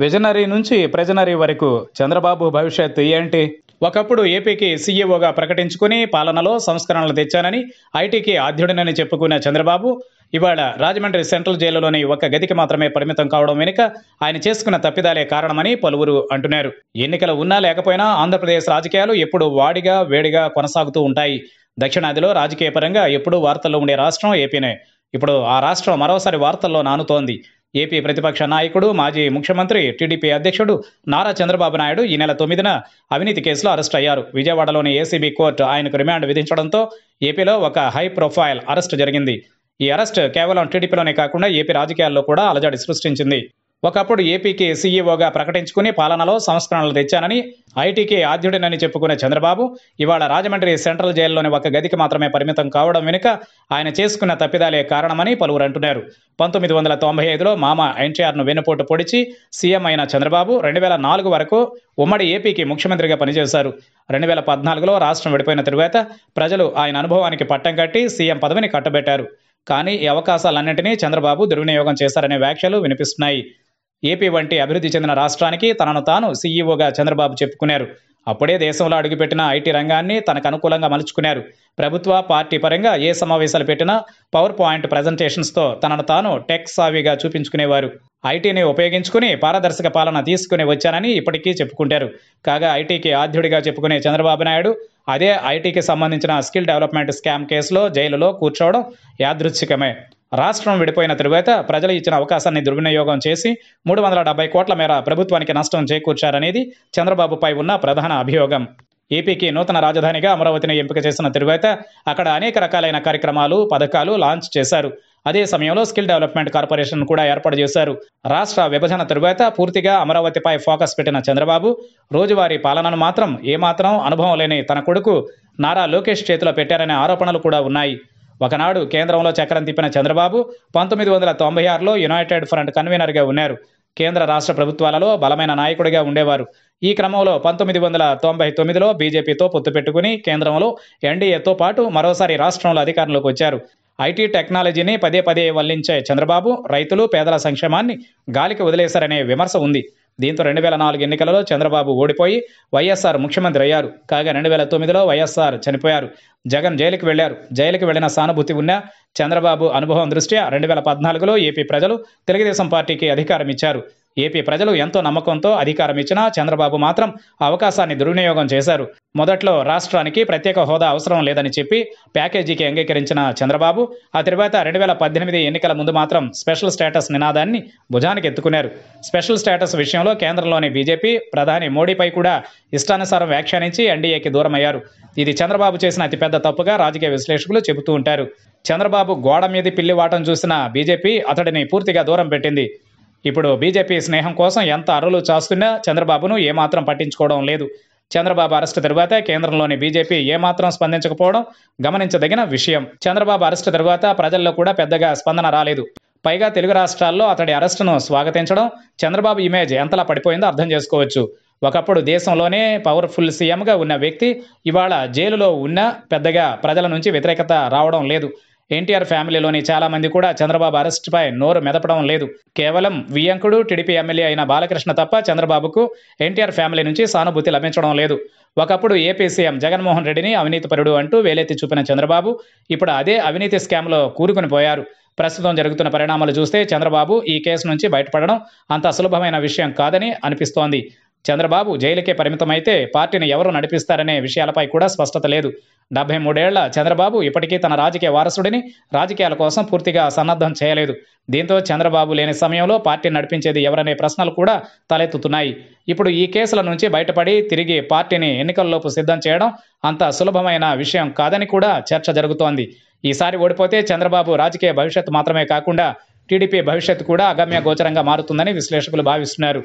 visionary నుంచి ప్రజనరీ వరకు చంద్రబాబు భవిష్యత్ ఏంటి ఒకప్పుడు ఏపీకి సీఈఓగా ప్రకటించుకుని పాలనలో సంస్కరణలు తెచ్చానని ఐటీకి ఆధ్యుడినని చెప్పుకున్న చంద్రబాబు ఇవాళ రాజమండ్రి సెంట్రల్ జైలులోని ఒక గదికి మాత్రమే పరిమితం కావడం వెనుక ఆయన చేసుకున్న తప్పిదాలే కారణమని పలువురు అంటున్నారు ఎన్నికలు ఉన్నా లేకపోయినా ఆంధ్రప్రదేశ్ రాజకీయాలు ఎప్పుడు వాడిగా వేడిగా కొనసాగుతూ ఉంటాయి దక్షిణాదిలో రాజకీయ పరంగా ఎప్పుడూ వార్తల్లో ఉండే రాష్ట్రం ఏపీనే ఇప్పుడు ఆ రాష్ట్రం మరోసారి వార్తల్లో నానుతోంది ఏపీ ప్రతిపక్ష నాయకుడు మాజీ ముఖ్యమంత్రి టీడీపీ అధ్యక్షుడు నారా చంద్రబాబు నాయుడు ఈ నెల తొమ్మిదిన అవినీతి కేసులో అరెస్ట్ అయ్యారు విజయవాడలోని ఏసీబీ కోర్టు ఆయనకు రిమాండ్ విధించడంతో ఏపీలో ఒక హై ప్రొఫైల్ అరెస్ట్ జరిగింది ఈ అరెస్ట్ కేవలం టీడీపీలోనే కాకుండా ఏపీ రాజకీయాల్లో కూడా అలజడి సృష్టించింది ఒకప్పుడు ఏపీకి సీఈఓగా ప్రకటించుకుని పాలనలో సంస్కరణలు తెచ్చానని ఐటీకి ఆద్యుడినని చెప్పుకునే చంద్రబాబు ఇవాళ రాజమండ్రి సెంట్రల్ జైల్లోని ఒక గదికి మాత్రమే పరిమితం కావడం వెనుక ఆయన చేసుకున్న తప్పిదాలే కారణమని పలువురు అంటున్నారు పంతొమ్మిది వందల తొంభై ఐదులో మామ ఎన్టీఆర్ను వెన్నుపోటు పొడిచి సీఎం అయిన చంద్రబాబు రెండు వేల నాలుగు వరకు ఉమ్మడి ఏపీకి ముఖ్యమంత్రిగా పనిచేశారు రెండు వేల పద్నాలుగులో రాష్ట్రం విడిపోయిన తరువాత ప్రజలు ఆయన అనుభవానికి పట్టం కట్టి సీఎం పదవిని కట్టబెట్టారు కానీ ఈ అవకాశాలన్నింటినీ చంద్రబాబు దుర్వినియోగం చేశారనే వ్యాఖ్యలు వినిపిస్తున్నాయి ఏపీ వంటి అభివృద్ధి చెందిన రాష్ట్రానికి తనను తాను సీఈఓగా చంద్రబాబు చెప్పుకున్నారు అప్పుడే దేశంలో అడుగుపెట్టిన ఐటీ రంగాన్ని తనకు అనుకూలంగా మలుచుకున్నారు ప్రభుత్వ పార్టీ పరంగా ఏ సమావేశాలు పెట్టినా పవర్ పాయింట్ ప్రజెంటేషన్స్తో తనను తాను టెక్ సావిగా చూపించుకునేవారు ఐటీని ఉపయోగించుకుని పారదర్శక పాలన తీసుకుని వచ్చానని ఇప్పటికీ చెప్పుకుంటారు కాగా ఐటీకి ఆద్యుడిగా చెప్పుకునే చంద్రబాబు నాయుడు అదే ఐటీకి సంబంధించిన స్కిల్ డెవలప్మెంట్ స్కామ్ కేసులో జైలులో కూర్చోవడం యాదృచ్ఛికమే రాష్ట్రం విడిపోయిన తరువాత ప్రజలు ఇచ్చిన అవకాశాన్ని దుర్వినియోగం చేసి మూడు వందల డెబ్బై కోట్ల మేర ప్రభుత్వానికి నష్టం చేకూర్చారనేది చంద్రబాబుపై ఉన్న ప్రధాన అభియోగం ఏపీకి నూతన రాజధానిగా అమరావతిని ఎంపిక చేసిన తరువాత అక్కడ అనేక రకాలైన కార్యక్రమాలు పథకాలు లాంచ్ చేశారు అదే సమయంలో స్కిల్ డెవలప్మెంట్ కార్పొరేషన్ కూడా ఏర్పాటు చేశారు రాష్ట్ర విభజన తరువాత పూర్తిగా అమరావతిపై ఫోకస్ పెట్టిన చంద్రబాబు రోజువారీ పాలనను మాత్రం ఏమాత్రం అనుభవం లేని తన కొడుకు నారా లోకేష్ చేతిలో పెట్టారనే ఆరోపణలు కూడా ఉన్నాయి ఒకనాడు కేంద్రంలో చక్రం తిప్పిన చంద్రబాబు పంతొమ్మిది వందల తొంభై ఆరులో యునైటెడ్ ఫ్రంట్ కన్వీనర్గా ఉన్నారు కేంద్ర రాష్ట్ర ప్రభుత్వాలలో బలమైన నాయకుడిగా ఉండేవారు ఈ క్రమంలో పంతొమ్మిది వందల తొంభై తొమ్మిదిలో బీజేపీతో పొత్తు పెట్టుకుని కేంద్రంలో ఎన్డీఏతో పాటు మరోసారి రాష్ట్రంలో అధికారంలోకి వచ్చారు ఐటీ టెక్నాలజీని పదే పదే వల్లించే చంద్రబాబు రైతులు పేదల సంక్షేమాన్ని గాలికి వదిలేశారనే విమర్శ ఉంది దీంతో రెండు వేల నాలుగు ఎన్నికలలో చంద్రబాబు ఓడిపోయి వైఎస్ఆర్ ముఖ్యమంత్రి అయ్యారు కాగా రెండు వేల తొమ్మిదిలో వైఎస్ఆర్ చనిపోయారు జగన్ జైలుకు వెళ్లారు జైలుకు వెళ్లిన సానుభూతి ఉన్న చంద్రబాబు అనుభవం దృష్ట్యా రెండు వేల పద్నాలుగులో ఏపీ ప్రజలు తెలుగుదేశం పార్టీకి అధికారం ఇచ్చారు ఏపీ ప్రజలు ఎంతో నమ్మకంతో అధికారం ఇచ్చినా చంద్రబాబు మాత్రం అవకాశాన్ని దుర్వినియోగం చేశారు మొదట్లో రాష్ట్రానికి ప్రత్యేక హోదా అవసరం లేదని చెప్పి ప్యాకేజీకి అంగీకరించిన చంద్రబాబు ఆ తర్వాత రెండు వేల పద్దెనిమిది ఎన్నికల ముందు మాత్రం స్పెషల్ స్టేటస్ నినాదాన్ని భుజానికి ఎత్తుకున్నారు స్పెషల్ స్టేటస్ విషయంలో కేంద్రంలోని బీజేపీ ప్రధాని మోడీపై కూడా ఇష్టానుసారం వ్యాఖ్యానించి ఎన్డీఏకి దూరమయ్యారు ఇది చంద్రబాబు చేసిన అతిపెద్ద తప్పుగా రాజకీయ విశ్లేషకులు చెబుతూ ఉంటారు చంద్రబాబు గోడ మీద పిల్లివాటం చూసిన బీజేపీ అతడిని పూర్తిగా దూరం పెట్టింది ఇప్పుడు బీజేపీ స్నేహం కోసం ఎంత అరలు చాస్తున్నా చంద్రబాబును ఏమాత్రం పట్టించుకోవడం లేదు చంద్రబాబు అరెస్టు తర్వాత కేంద్రంలోని బీజేపీ ఏమాత్రం స్పందించకపోవడం గమనించదగిన విషయం చంద్రబాబు అరెస్టు తర్వాత ప్రజల్లో కూడా పెద్దగా స్పందన రాలేదు పైగా తెలుగు రాష్ట్రాల్లో అతడి అరెస్టును స్వాగతించడం చంద్రబాబు ఇమేజ్ ఎంతలా పడిపోయిందో అర్థం చేసుకోవచ్చు ఒకప్పుడు దేశంలోనే పవర్ఫుల్ సీఎంగా ఉన్న వ్యక్తి ఇవాళ జైలులో ఉన్న పెద్దగా ప్రజల నుంచి వ్యతిరేకత రావడం లేదు ఎన్టీఆర్ ఫ్యామిలీలోని చాలా మంది కూడా చంద్రబాబు అరెస్టుపై నోరు మెదపడం లేదు కేవలం వియంకుడు టీడీపీ ఎమ్మెల్యే అయిన బాలకృష్ణ తప్ప చంద్రబాబుకు ఎన్టీఆర్ ఫ్యామిలీ నుంచి సానుభూతి లభించడం లేదు ఒకప్పుడు ఏపీ సీఎం జగన్మోహన్ రెడ్డిని అవినీతిపరుడు అంటూ వేలెత్తి చూపిన చంద్రబాబు ఇప్పుడు అదే అవినీతి స్కామ్లో కూరుకుని పోయారు ప్రస్తుతం జరుగుతున్న పరిణామాలు చూస్తే చంద్రబాబు ఈ కేసు నుంచి బయటపడడం అంత సులభమైన విషయం కాదని అనిపిస్తోంది చంద్రబాబు జైలుకే పరిమితమైతే పార్టీని ఎవరు నడిపిస్తారనే విషయాలపై కూడా స్పష్టత లేదు డెబ్బై మూడేళ్ల చంద్రబాబు ఇప్పటికీ తన రాజకీయ వారసుడిని రాజకీయాల కోసం పూర్తిగా సన్నద్ధం చేయలేదు దీంతో చంద్రబాబు లేని సమయంలో పార్టీని నడిపించేది ఎవరనే ప్రశ్నలు కూడా తలెత్తుతున్నాయి ఇప్పుడు ఈ కేసుల నుంచి బయటపడి తిరిగి పార్టీని ఎన్నికల్లోపు సిద్ధం చేయడం అంత సులభమైన విషయం కాదని కూడా చర్చ జరుగుతోంది ఈసారి ఓడిపోతే చంద్రబాబు రాజకీయ భవిష్యత్తు మాత్రమే కాకుండా టీడీపీ భవిష్యత్తు కూడా అగమ్య గోచరంగా మారుతుందని విశ్లేషకులు భావిస్తున్నారు